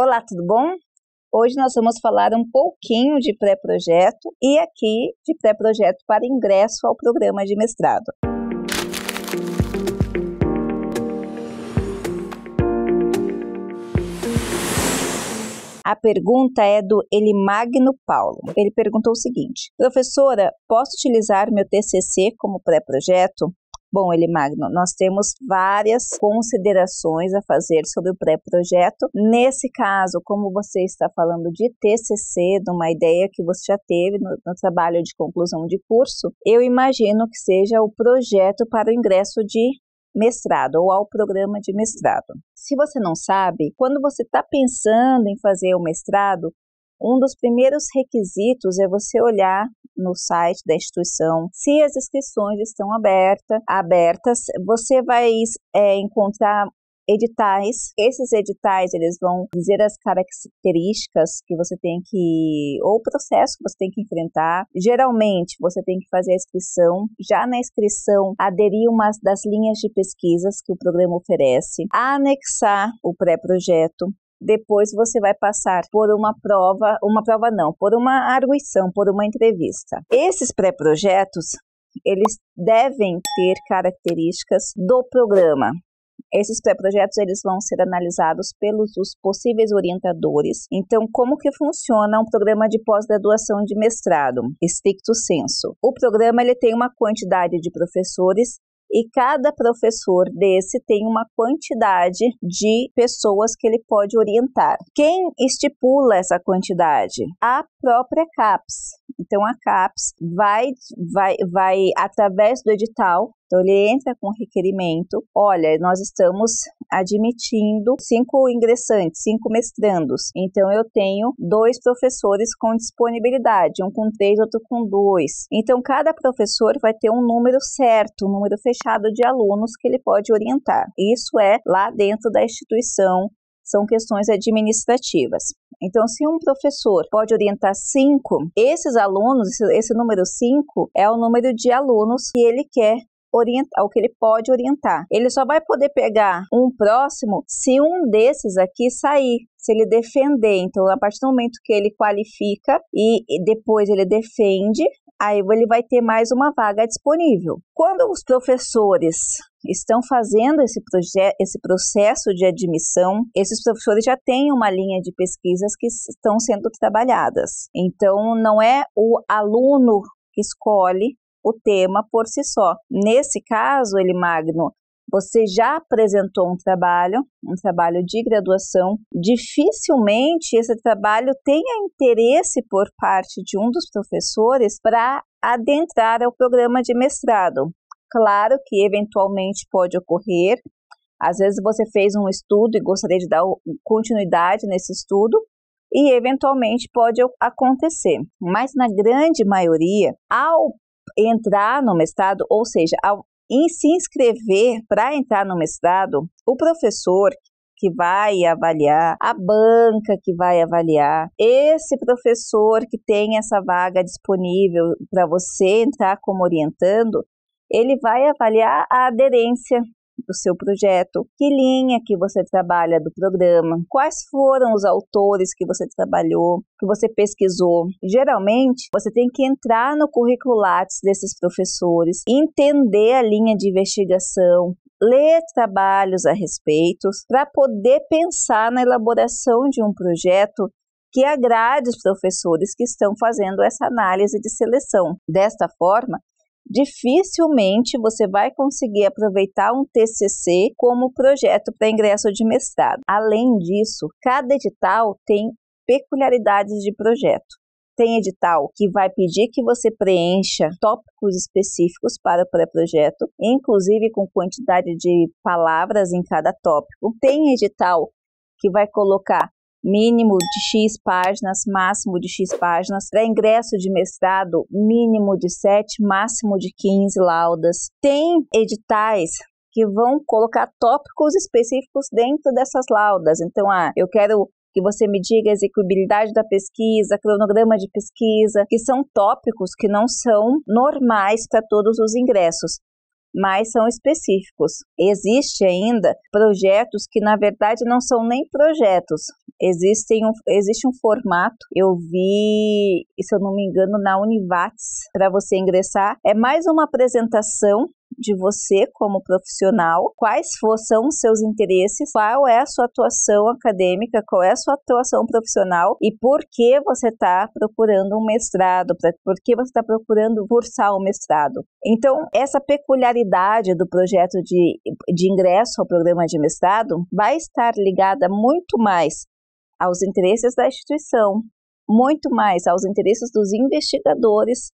Olá, tudo bom? Hoje nós vamos falar um pouquinho de pré-projeto e aqui de pré-projeto para ingresso ao programa de mestrado. A pergunta é do Elimagno Paulo. Ele perguntou o seguinte: Professora, posso utilizar meu TCC como pré-projeto? Bom, Elimagno, nós temos várias considerações a fazer sobre o pré-projeto. Nesse caso, como você está falando de TCC, de uma ideia que você já teve no, no trabalho de conclusão de curso, eu imagino que seja o projeto para o ingresso de mestrado ou ao programa de mestrado. Se você não sabe, quando você está pensando em fazer o mestrado, um dos primeiros requisitos é você olhar no site da instituição se as inscrições estão aberta, abertas. Você vai é, encontrar editais. Esses editais eles vão dizer as características que você tem que ou o processo que você tem que enfrentar. Geralmente você tem que fazer a inscrição, já na inscrição aderir uma das linhas de pesquisas que o programa oferece, anexar o pré-projeto, depois você vai passar por uma prova, uma prova não, por uma arguição, por uma entrevista. Esses pré-projetos, eles devem ter características do programa. Esses pré-projetos eles vão ser analisados pelos os possíveis orientadores. Então, como que funciona um programa de pós-graduação de mestrado, stricto senso? O programa ele tem uma quantidade de professores e cada professor desse tem uma quantidade de pessoas que ele pode orientar. Quem estipula essa quantidade? A própria CAPES. Então a CAPES vai, vai, vai através do edital, então ele entra com requerimento, olha, nós estamos admitindo cinco ingressantes, cinco mestrandos. Então eu tenho dois professores com disponibilidade, um com três, outro com dois. Então cada professor vai ter um número certo, um número fechado de alunos que ele pode orientar. Isso é lá dentro da instituição são questões administrativas. Então, se um professor pode orientar cinco, esses alunos, esse número cinco, é o número de alunos que ele quer orientar, o que ele pode orientar. Ele só vai poder pegar um próximo se um desses aqui sair, se ele defender. Então, a partir do momento que ele qualifica e depois ele defende, aí ele vai ter mais uma vaga disponível. Quando os professores estão fazendo esse, esse processo de admissão, esses professores já têm uma linha de pesquisas que estão sendo trabalhadas. Então, não é o aluno que escolhe o tema por si só. Nesse caso, ele magno, você já apresentou um trabalho, um trabalho de graduação, dificilmente esse trabalho tenha interesse por parte de um dos professores para adentrar ao programa de mestrado. Claro que eventualmente pode ocorrer. Às vezes você fez um estudo e gostaria de dar continuidade nesse estudo, e eventualmente pode acontecer. Mas na grande maioria, ao entrar no mestrado, ou seja, ao se inscrever para entrar no mestrado, o professor que vai avaliar, a banca que vai avaliar, esse professor que tem essa vaga disponível para você entrar como orientando, ele vai avaliar a aderência do seu projeto, que linha que você trabalha do programa, quais foram os autores que você trabalhou, que você pesquisou. Geralmente, você tem que entrar no currículo desses professores, entender a linha de investigação, ler trabalhos a respeito, para poder pensar na elaboração de um projeto que agrade os professores que estão fazendo essa análise de seleção. Desta forma, dificilmente você vai conseguir aproveitar um TCC como projeto para ingresso de mestrado. Além disso, cada edital tem peculiaridades de projeto. Tem edital que vai pedir que você preencha tópicos específicos para o pré-projeto, inclusive com quantidade de palavras em cada tópico. Tem edital que vai colocar mínimo de X páginas, máximo de X páginas. Para ingresso de mestrado, mínimo de 7, máximo de 15 laudas. Tem editais que vão colocar tópicos específicos dentro dessas laudas. Então, ah, eu quero que você me diga a execuibilidade da pesquisa, cronograma de pesquisa, que são tópicos que não são normais para todos os ingressos mas são específicos. Existe ainda projetos que na verdade não são nem projetos. Existem um, existe um formato, eu vi, se eu não me engano, na Univats, para você ingressar. É mais uma apresentação de você como profissional, quais são os seus interesses, qual é a sua atuação acadêmica, qual é a sua atuação profissional e por que você está procurando um mestrado, por que você está procurando cursar um mestrado. Então, essa peculiaridade do projeto de, de ingresso ao programa de mestrado vai estar ligada muito mais aos interesses da instituição, muito mais aos interesses dos investigadores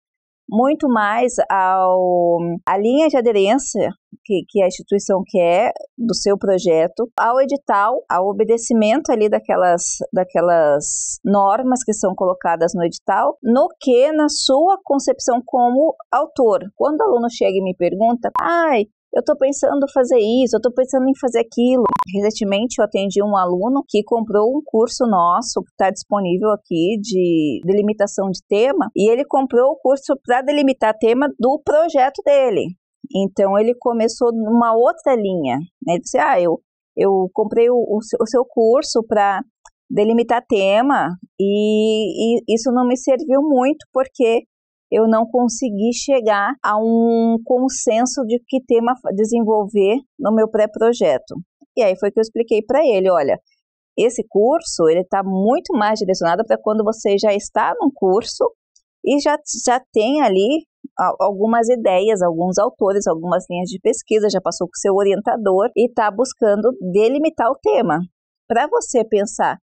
muito mais ao, à linha de aderência que, que, a instituição quer do seu projeto, ao edital, ao obedecimento ali daquelas, daquelas normas que são colocadas no edital, no que na sua concepção como autor. Quando o aluno chega e me pergunta, ai, eu estou pensando em fazer isso, eu estou pensando em fazer aquilo. Recentemente eu atendi um aluno que comprou um curso nosso que está disponível aqui de delimitação de tema e ele comprou o curso para delimitar tema do projeto dele. Então ele começou numa outra linha. Né? Ele disse: Ah, eu, eu comprei o, o, seu, o seu curso para delimitar tema e, e isso não me serviu muito porque eu não consegui chegar a um consenso de que tema desenvolver no meu pré-projeto. E aí foi que eu expliquei para ele, olha, esse curso ele está muito mais direcionado para quando você já está num curso e já, já tem ali algumas ideias, alguns autores, algumas linhas de pesquisa, já passou com seu orientador e está buscando delimitar o tema. Para você pensar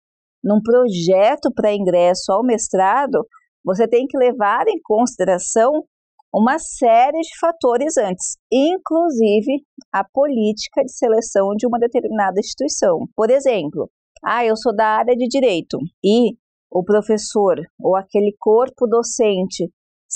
num projeto para ingresso ao mestrado, você tem que levar em consideração uma série de fatores antes, inclusive a política de seleção de uma determinada instituição. Por exemplo, ah, eu sou da área de direito e o professor ou aquele corpo docente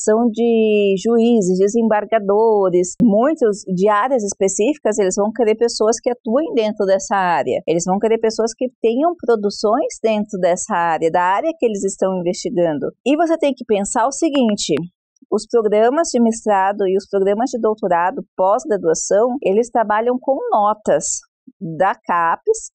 são de juízes, desembargadores, muitos de áreas específicas, eles vão querer pessoas que atuem dentro dessa área. Eles vão querer pessoas que tenham produções dentro dessa área, da área que eles estão investigando. E você tem que pensar o seguinte: os programas de mestrado e os programas de doutorado pós-graduação, eles trabalham com notas da CAPES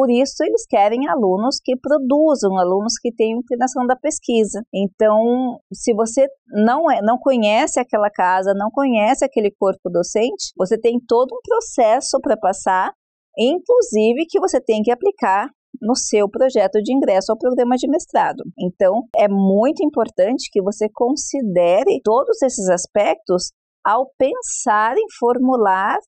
por isso, eles querem alunos que produzam, alunos que tenham inclinação da pesquisa. Então, se você não, é, não conhece aquela casa, não conhece aquele corpo docente, você tem todo um processo para passar, inclusive que você tem que aplicar no seu projeto de ingresso ao programa de mestrado. Então, é muito importante que você considere todos esses aspectos ao pensar em formular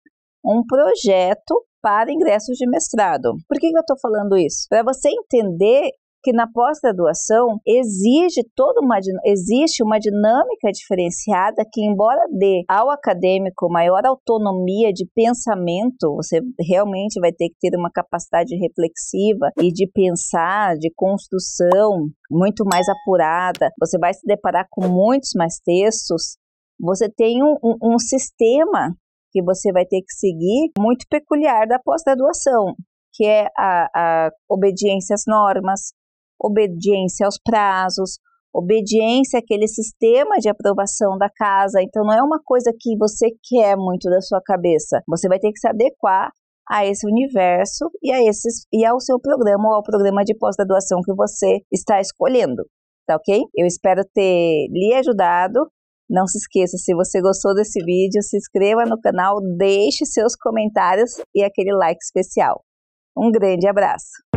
um projeto para ingressos de mestrado. Por que, que eu estou falando isso? Para você entender que na pós-graduação exige toda uma existe uma dinâmica diferenciada que embora dê ao acadêmico maior autonomia de pensamento, você realmente vai ter que ter uma capacidade reflexiva e de pensar, de construção muito mais apurada. Você vai se deparar com muitos mais textos. Você tem um, um, um sistema que você vai ter que seguir, muito peculiar da pós-graduação, que é a, a obediência às normas, obediência aos prazos, obediência àquele sistema de aprovação da casa. Então, não é uma coisa que você quer muito da sua cabeça. Você vai ter que se adequar a esse universo e a esses e ao seu programa ou ao programa de pós-graduação que você está escolhendo. Tá ok? Eu espero ter lhe ajudado não se esqueça, se você gostou desse vídeo, se inscreva no canal, deixe seus comentários e aquele like especial. Um grande abraço!